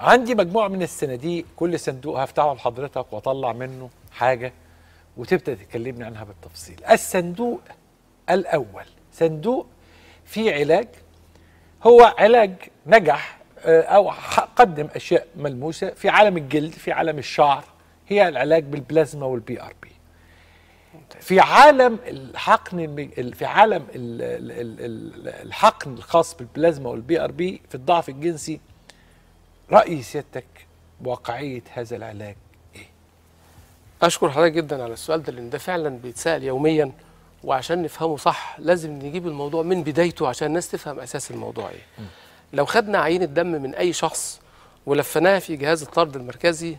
عندي مجموعه من الصناديق كل صندوق هفتحه لحضرتك واطلع منه حاجه وتبدا تكلمني عنها بالتفصيل الصندوق الاول صندوق فيه علاج هو علاج نجح آه، او قدم اشياء ملموسه في عالم الجلد في عالم الشعر هي العلاج بالبلازما والبي ار بي في عالم الحقن في عالم الحقن الخاص بالبلازما والبي ار بي في الضعف الجنسي راي سيادتك بواقعيه هذا العلاج ايه اشكر حضرتك جدا على السؤال ده لان ده فعلا بيتسال يوميا وعشان نفهمه صح لازم نجيب الموضوع من بدايته عشان الناس تفهم اساس الموضوع ايه لو خدنا عينه دم من اي شخص ولفناها في جهاز الطرد المركزي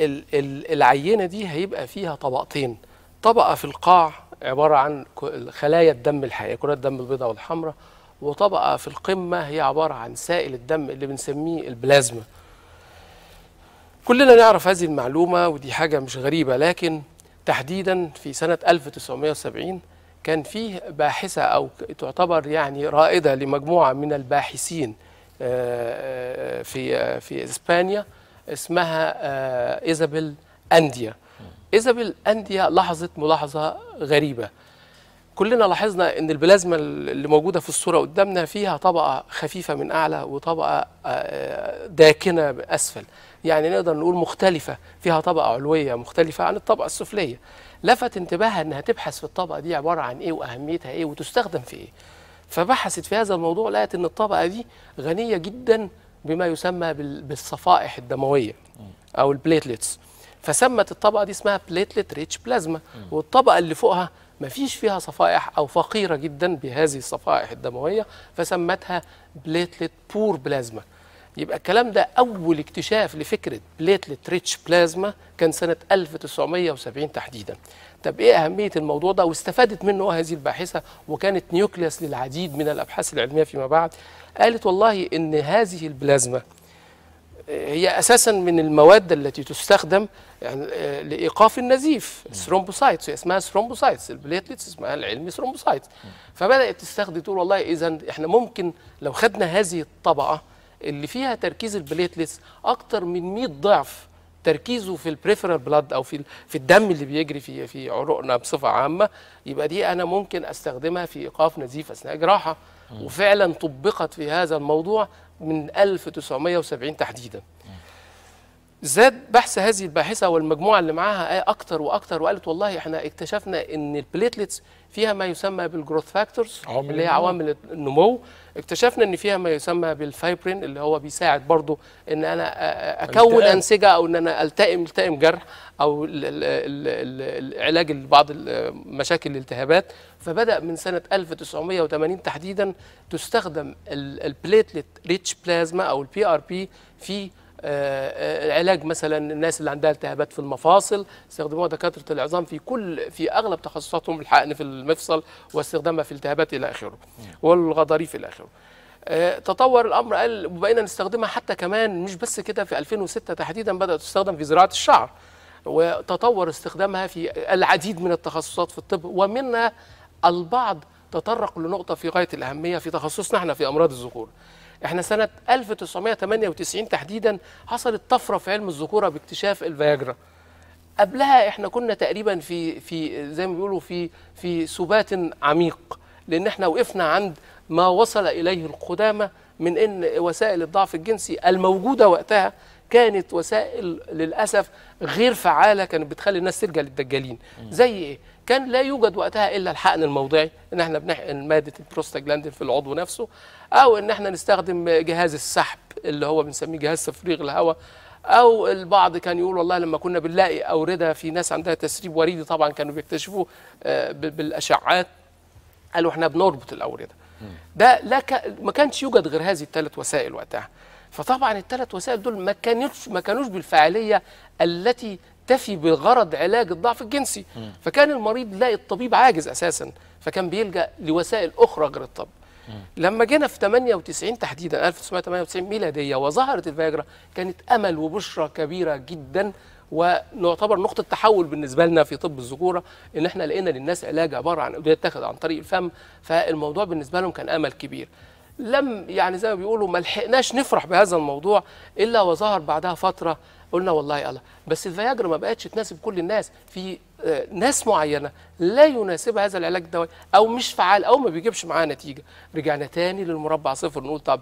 العينه دي هيبقى فيها طبقتين طبقه في القاع عباره عن خلايا الدم الحقيقيه كرات الدم البيضاء والحمراء وطبقة في القمة هي عبارة عن سائل الدم اللي بنسميه البلازما كلنا نعرف هذه المعلومة ودي حاجة مش غريبة لكن تحديدا في سنة 1970 كان فيه باحثة أو تعتبر يعني رائدة لمجموعة من الباحثين آه، آه، في آه، في إسبانيا اسمها إيزابيل أنديا إيزابيل أنديا لاحظت ملاحظة غريبة كلنا لاحظنا ان البلازما اللي موجوده في الصوره قدامنا فيها طبقه خفيفه من اعلى وطبقه آه، داكنه اسفل يعني نقدر نقول مختلفه فيها طبقه علويه مختلفه عن الطبقه السفليه لفت انتباهها انها تبحث في الطبقه دي عباره عن ايه واهميتها ايه وتستخدم في ايه فبحثت في هذا الموضوع لقت ان الطبقه دي غنيه جدا بما يسمى بالصفائح الدمويه او البليتليتس فسمت الطبقه دي اسمها بليتليت ريتش بلازما والطبقه اللي فوقها ما فيش فيها صفائح أو فقيرة جدا بهذه الصفائح الدموية فسمتها بليتلت بور بلازما يبقى الكلام ده أول اكتشاف لفكرة بليتلت ريتش بلازما كان سنة 1970 تحديدا طب إيه أهمية الموضوع ده واستفادت منه هذه الباحثة وكانت نيوكليس للعديد من الأبحاث العلمية فيما بعد قالت والله إن هذه البلازما هي اساسا من المواد التي تستخدم يعني آه، لايقاف النزيف الثرومبوسايتس اسمها ثرومبوسايتس البليتلتس اسمها العلمي ثرومبوسايتس فبدات تستخدم تقول والله اذا احنا ممكن لو خدنا هذه الطبقه اللي فيها تركيز البليتلتس اكتر من 100 ضعف تركيزه في البريفرال بلاد او في في الدم اللي بيجري في في عروقنا بصفه عامه يبقى دي انا ممكن استخدمها في ايقاف نزيف اثناء جراحه وفعلا طبقت في هذا الموضوع من 1970 تحديدا زاد بحث هذه الباحثه والمجموعه اللي معاها اكتر واكتر وقالت والله احنا اكتشفنا ان البليتلتس فيها ما يسمى بالجروث فاكتورز اللي هي عوامل النمو اكتشفنا ان فيها ما يسمى بالفايبرين اللي هو بيساعد برضو ان انا اكون التقام. انسجه او ان انا التئم التئم جرح او علاج بعض مشاكل الالتهابات فبدا من سنه 1980 تحديدا تستخدم البليتلت ريتش بلازما او البي ار بي في آه، آه، علاج مثلا الناس اللي عندها التهابات في المفاصل استخدموها دكاتره العظام في كل في اغلب تخصصاتهم الحقن في المفصل واستخدامها في التهابات الى اخره والغضاريف الى اخره آه، تطور الامر قال وبقينا نستخدمها حتى كمان مش بس كده في 2006 تحديدا بدات تستخدم في زراعه الشعر وتطور استخدامها في العديد من التخصصات في الطب ومنها البعض تطرق لنقطه في غايه الاهميه في تخصصنا احنا في امراض الذكور احنا سنه 1998 تحديدا حصلت طفره في علم الذكوره باكتشاف الفياجرا قبلها احنا كنا تقريبا في في زي ما بيقولوا في في سبات عميق لان احنا وقفنا عند ما وصل اليه القدامى من ان وسائل الضعف الجنسي الموجوده وقتها كانت وسائل للاسف غير فعاله كانت بتخلي الناس تلجا للدجالين زي ايه كان لا يوجد وقتها الا الحقن الموضعي ان احنا بنحقن ماده البروستاجلاندين في العضو نفسه او ان احنا نستخدم جهاز السحب اللي هو بنسميه جهاز تفريغ الهواء او البعض كان يقول والله لما كنا بنلاقي اورده في ناس عندها تسريب وريدي طبعا كانوا بيكتشفوه آه، بالاشعاعات قالوا احنا بنربط الاورده ده لا ما كانش يوجد غير هذه الثلاث وسائل وقتها فطبعا الثلاث وسائل دول ما كانوش ما كانوش بالفعاليه التي تفي بغرض علاج الضعف الجنسي فكان المريض لاقي الطبيب عاجز اساسا فكان بيلجا لوسائل اخرى غير الطب لما جينا في 98 تحديدا 1998 ميلاديه وظهرت الفياجرا كانت امل وبشرى كبيره جدا ونعتبر نقطه تحول بالنسبه لنا في طب الذكوره ان احنا لقينا للناس علاج عباره عن ادويه تاخد عن طريق الفم فالموضوع بالنسبه لهم كان امل كبير لم يعني زي ما بيقولوا ما لحقناش نفرح بهذا الموضوع الا وظهر بعدها فتره قلنا والله الله بس الفياجرا ما بقتش تناسب كل الناس في آه، ناس معينه لا يناسبها هذا العلاج الدوائي او مش فعال او ما بيجيبش معاه نتيجه رجعنا تاني للمربع صفر نقول طب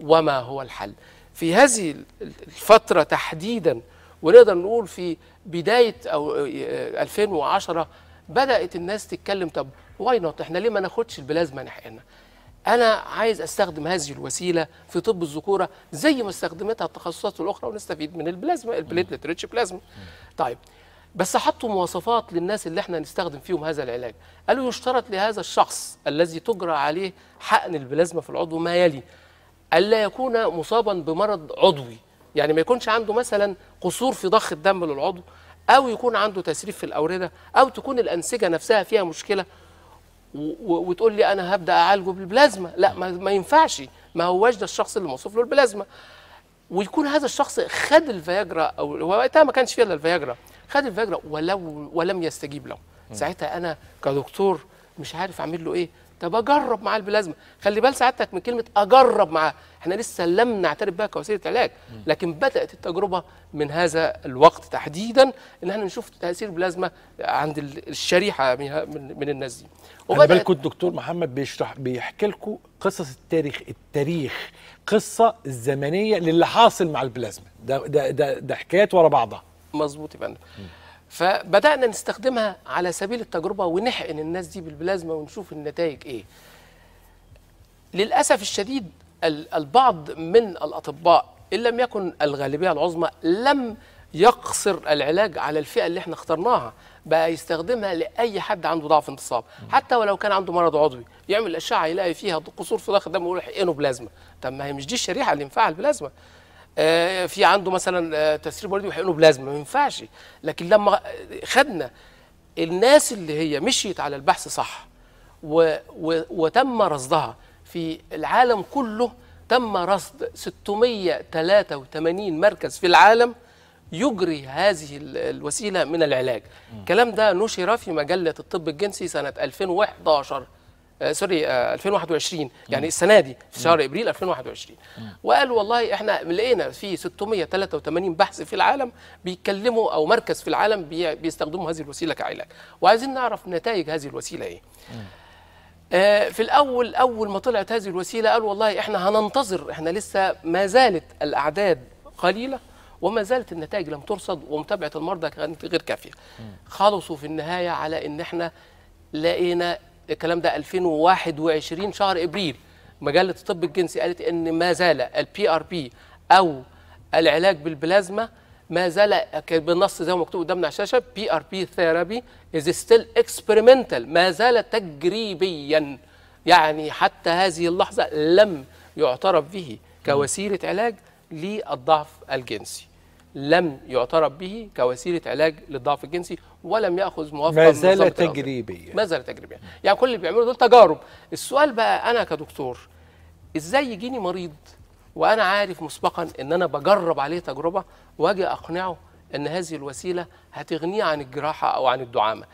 وما هو الحل في هذه الفتره تحديدا ونقدر نقول في بدايه او 2010 آه، آه، بدات الناس تتكلم طب واي نوت احنا ليه ما ناخدش البلازما نحقنا انا عايز استخدم هذه الوسيله في طب الذكوره زي ما استخدمتها التخصصات الاخرى ونستفيد من البلازما البليتلت ريتش بلازما طيب بس حطوا مواصفات للناس اللي احنا نستخدم فيهم هذا العلاج قالوا يشترط لهذا الشخص الذي تجرى عليه حقن البلازما في العضو ما يلي الا يكون مصابا بمرض عضوي يعني ما يكونش عنده مثلا قصور في ضخ الدم للعضو او يكون عنده تسريب في الاورده او تكون الانسجه نفسها فيها مشكله وتقول لي انا هبدا اعالجه بالبلازما لا ما ينفعش ما هواش ده الشخص اللي موصوف له البلازما ويكون هذا الشخص خد الفياجرا او وقتها ما كانش فيها الا الفياجرا خد الفياجرا ولو ولم يستجيب له ساعتها انا كدكتور مش عارف اعمل له ايه طب اجرب معاه البلازما خلي بال سعادتك من كلمه اجرب معاه احنا لسه لم نعترف بها كوسيله علاج لكن بدات التجربه من هذا الوقت تحديدا ان احنا نشوف تاثير البلازما عند الشريحه من الناس دي خلي بالكم الدكتور محمد بيشرح بيحكي لكم قصص التاريخ التاريخ قصه الزمنيه للي حاصل مع البلازما ده ده ده, ده حكايات ورا بعضها مظبوط يا فندم فبدانا نستخدمها على سبيل التجربه ونحقن الناس دي بالبلازما ونشوف النتائج ايه للاسف الشديد البعض من الاطباء ان لم يكن الغالبيه العظمى لم يقصر العلاج على الفئه اللي احنا اخترناها بقى يستخدمها لاي حد عنده ضعف انتصاب حتى ولو كان عنده مرض عضوي يعمل اشعه يلاقي فيها قصور في ضخ الدم ويقول احقنه بلازما طب ما هي مش دي الشريحه اللي ينفعها البلازما آه، في عنده مثلا تسريب مرضي له بلازما ما ينفعش لكن لما خدنا الناس اللي هي مشيت على البحث صح و و وتم رصدها في العالم كله تم رصد 683 مركز في العالم يجري هذه الوسيله من العلاج الكلام ده نشر في مجله الطب الجنسي سنه 2011 آه، سوري 2021 آه، يعني السنه دي في شهر ابريل 2021 وقال والله احنا لقينا في 683 بحث في العالم بيتكلموا او مركز في العالم بيستخدموا هذه الوسيله كعلاج وعايزين نعرف نتائج هذه الوسيله ايه آه، في الاول اول ما طلعت هذه الوسيله قال والله احنا هننتظر احنا لسه ما زالت الاعداد قليله وما زالت النتائج لم ترصد ومتابعه المرضى كانت غير كافيه خلصوا في النهايه على ان احنا لقينا الكلام ده 2021 شهر ابريل مجله الطب الجنسي قالت ان ما زال البي ار بي او العلاج بالبلازما ما زال بالنص زي ما مكتوب قدامنا على الشاشه بي ار بي ثيرابي از ستيل اكسبيرمنتال ما زال تجريبيا يعني حتى هذه اللحظه لم يعترف به كوسيله علاج للضعف الجنسي لم يعترف به كوسيله علاج للضعف الجنسي ولم ياخذ موافقه ما زال تجريبيا ما زال تجريبيا يعني كل اللي بيعمله دول تجارب السؤال بقى انا كدكتور ازاي يجيني مريض وانا عارف مسبقا ان انا بجرب عليه تجربه واجي اقنعه ان هذه الوسيله هتغنيه عن الجراحه او عن الدعامه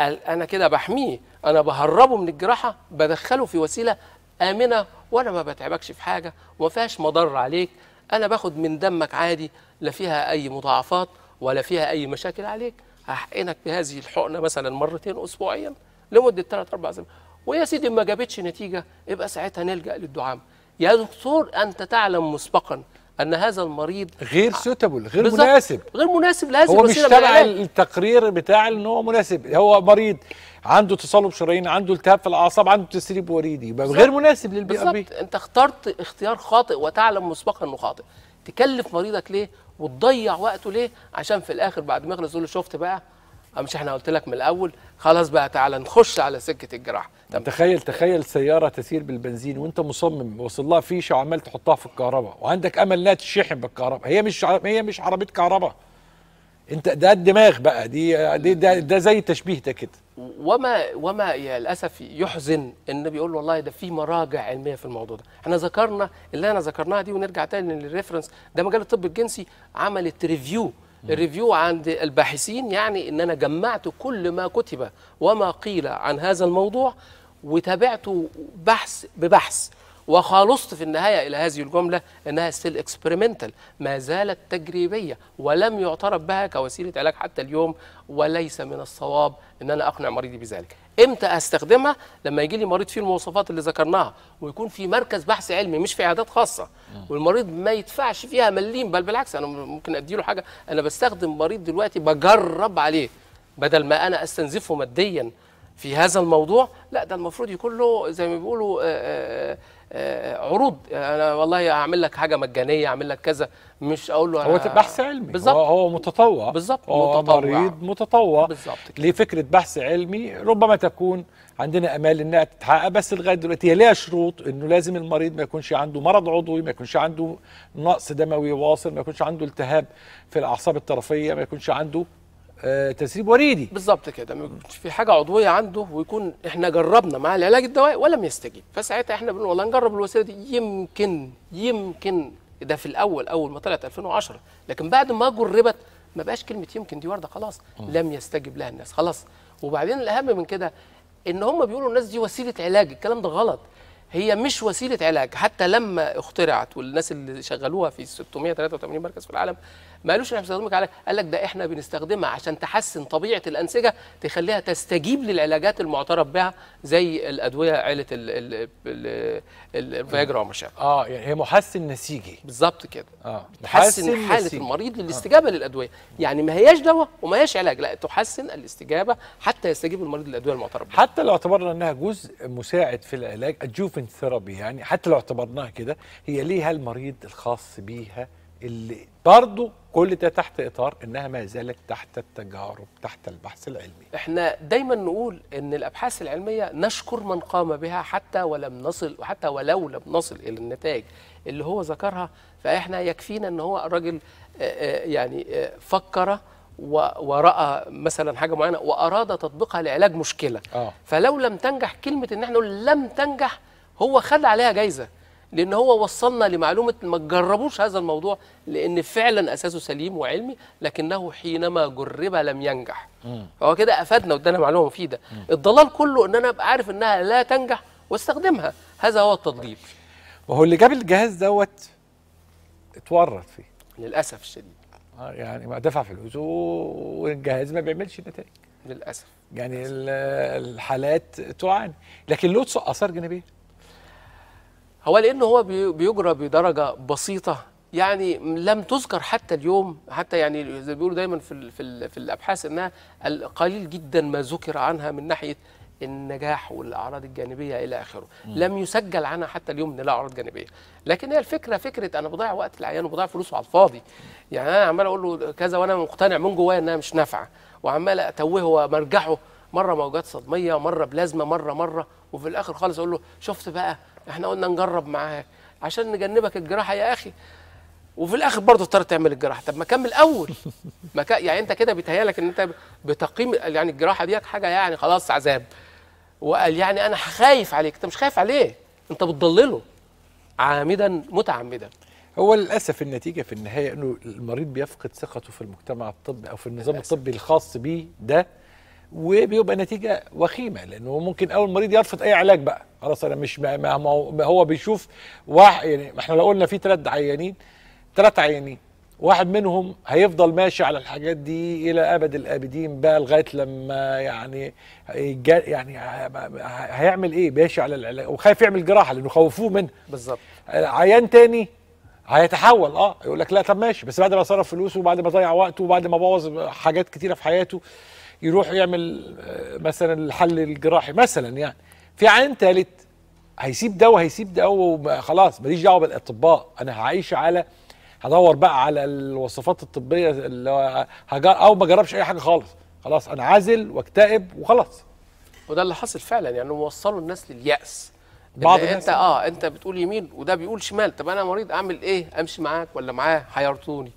انا كده بحميه انا بهربه من الجراحه بدخله في وسيله امنه وانا ما بتعبكش في حاجه وما فيهاش مضر عليك انا باخد من دمك عادي لا فيها اي مضاعفات ولا فيها اي مشاكل عليك هحقنك بهذه الحقنه مثلا مرتين اسبوعيا لمده 3 4 سنين ويا سيدي ما جابتش نتيجه يبقى ساعتها نلجا للدعام يا دكتور انت تعلم مسبقا ان هذا المريض غير سوتابل آه، غير مناسب غير مناسب لهذه هو مش تبع التقرير بتاع ان هو مناسب هو مريض عنده تصلب شرايين عنده التهاب في الاعصاب عنده تسريب وريدي يبقى غير مناسب للبي ار بي انت اخترت اختيار خاطئ وتعلم مسبقا انه خاطئ تكلف مريضك ليه وتضيع وقته ليه عشان في الاخر بعد ما يخلص يقول له شفت بقى مش احنا قلت لك من الاول خلاص بقى تعالى نخش على سكه الجراحه تخيل تخيل سياره تسير بالبنزين وانت مصمم واصل لها فيشه وعمال تحطها في الكهرباء وعندك امل انها تشحن بالكهرباء هي مش هي مش عربيه كهرباء انت ده الدماغ بقى دي, دي ده, ده زي تشبيه ده كده وما وما للاسف يحزن ان بيقول والله ده في مراجع علميه في الموضوع ده احنا ذكرنا اللي انا ذكرناها دي ونرجع تاني للريفرنس ده مجال الطب الجنسي عملت ريفيو الريفيو عند الباحثين يعني ان انا جمعت كل ما كتب وما قيل عن هذا الموضوع وتابعته بحث ببحث وخلصت في النهاية إلى هذه الجملة أنها ستيل اكسبيرمنتال ما زالت تجريبية ولم يعترف بها كوسيلة علاج حتى اليوم وليس من الصواب أن أنا أقنع مريضي بذلك امتى استخدمها لما يجي لي مريض فيه المواصفات اللي ذكرناها ويكون في مركز بحث علمي مش في عيادات خاصه والمريض ما يدفعش فيها مليم بل بالعكس انا ممكن ادي له حاجه انا بستخدم مريض دلوقتي بجرب عليه بدل ما انا استنزفه ماديا في هذا الموضوع لا ده المفروض يكون له زي ما بيقولوا آه، آه، عروض انا والله هعمل لك حاجه مجانيه اعمل لك كذا مش اقول له هو بحث علمي بالزبط. هو متطوع بالظبط متطوع مريض متطوع بالظبط لفكره بحث علمي ربما تكون عندنا امال انها تتحقق بس لغايه دلوقتي هي ليها شروط انه لازم المريض ما يكونش عنده مرض عضوي ما يكونش عنده نقص دموي واصل ما يكونش عنده التهاب في الاعصاب الطرفيه ما يكونش عنده آه، تسريب وريدي بالظبط كده ما يكونش في حاجه عضويه عنده ويكون احنا جربنا مع العلاج الدوائي ولم يستجيب فساعتها احنا بنقول والله نجرب الوسيله دي يمكن يمكن ده في الاول اول ما طلعت 2010 لكن بعد ما جربت ما بقاش كلمه يمكن دي وارده خلاص م. آه. لم يستجب لها الناس خلاص وبعدين الاهم من كده ان هم بيقولوا الناس دي وسيله علاج الكلام ده غلط هي مش وسيله علاج حتى لما اخترعت والناس اللي شغلوها في 683 مركز في العالم ما قالوش احنا بنستخدمك على قال لك ده احنا بنستخدمها عشان تحسن طبيعه الانسجه تخليها تستجيب للعلاجات المعترف بها زي الادويه عيله الفياجرا وما شابه اه يعني هي محسن نسيجي بالظبط كده اه تحسن حاله نسيجي. المريض آه. للاستجابه آه. للادويه يعني ما هياش دواء وما هياش علاج لا تحسن الاستجابه حتى يستجيب المريض للادويه المعترف بها حتى لو اعتبرنا انها جزء مساعد في العلاج ادجوفنت ثيرابي يعني حتى لو اعتبرناها كده هي ليها المريض الخاص بيها اللي برضه كل ده تحت اطار انها ما زالت تحت التجارب تحت البحث العلمي. احنا دايما نقول ان الابحاث العلميه نشكر من قام بها حتى ولم نصل وحتى ولو لم نصل الى النتائج اللي هو ذكرها فاحنا يكفينا ان هو راجل يعني فكر وراى مثلا حاجه معينه واراد تطبيقها لعلاج مشكله. آه. فلو لم تنجح كلمه ان احنا نقول لم تنجح هو خد عليها جايزه. لان هو وصلنا لمعلومه ما تجربوش هذا الموضوع لان فعلا اساسه سليم وعلمي لكنه حينما جرب لم ينجح فهو كده افادنا وادانا معلومه مفيده الضلال كله ان انا ابقى عارف انها لا تنجح واستخدمها هذا هو التضليل وهو اللي جاب الجهاز دوت اتورط فيه للاسف الشديد اه يعني دفع فلوسه والجهاز ما بيعملش نتائج للاسف يعني الحالات تعاني لكن له اثار جانبيه هو لأنه هو بيجرى بدرجة بسيطة يعني لم تذكر حتى اليوم حتى يعني زي بيقولوا دايما في الـ في, الـ في الابحاث انها قليل جدا ما ذكر عنها من ناحيه النجاح والاعراض الجانبيه الى اخره م. لم يسجل عنها حتى اليوم ان لها اعراض جانبيه لكن هي الفكره فكره انا بضيع وقت العيان وبضيع فلوسه على الفاضي يعني انا عمال اقول له كذا وانا مقتنع من جوايا انها مش نافعه وعمال اتوهه ومرجحه مره موجات صدميه مره بلازما مره مره وفي الاخر خالص اقول له شفت بقى احنا قلنا نجرب معاك عشان نجنبك الجراحه يا اخي وفي الاخر برضه اضطر تعمل الجراحه طب ما كمل اول ما ك... يعني انت كده بيتهيالك ان انت بتقيم يعني الجراحه ديك حاجه يعني خلاص عذاب وقال يعني انا خايف عليك انت مش خايف عليه انت بتضلله عامدا متعمدا هو للاسف النتيجه في النهايه انه المريض بيفقد ثقته في المجتمع الطبي او في النظام للأسف. الطبي الخاص بيه ده وبيبقى نتيجه وخيمه لانه ممكن اول مريض يرفض اي علاج بقى خلاص انا مش ما, هو بيشوف واحد يعني احنا لو قلنا في ثلاث عيانين ثلاث عيانين واحد منهم هيفضل ماشي على الحاجات دي الى ابد الابدين بقى لغايه لما يعني يعني هيعمل ايه ماشي على العلاج وخايف يعمل جراحه لانه خوفوه منها بالظبط عيان تاني هيتحول اه يقول لك لا طب ماشي بس بعد ما صرف فلوسه وبعد ما ضيع وقته وبعد ما بوظ حاجات كتيره في حياته يروح يعمل آه، مثلا الحل الجراحي مثلا يعني في عين ثالث هيسيب ده وهيسيب ده وخلاص ماليش دعوه بالاطباء انا هعيش على هدور بقى على الوصفات الطبيه اللي هجار او ما جربش اي حاجه خالص خلاص انا عازل واكتئب وخلاص وده اللي حصل فعلا يعني وصلوا الناس للياس بعض الناس انت اه انت بتقول يمين وده بيقول شمال طب انا مريض اعمل ايه امشي معاك ولا معاه حيرتوني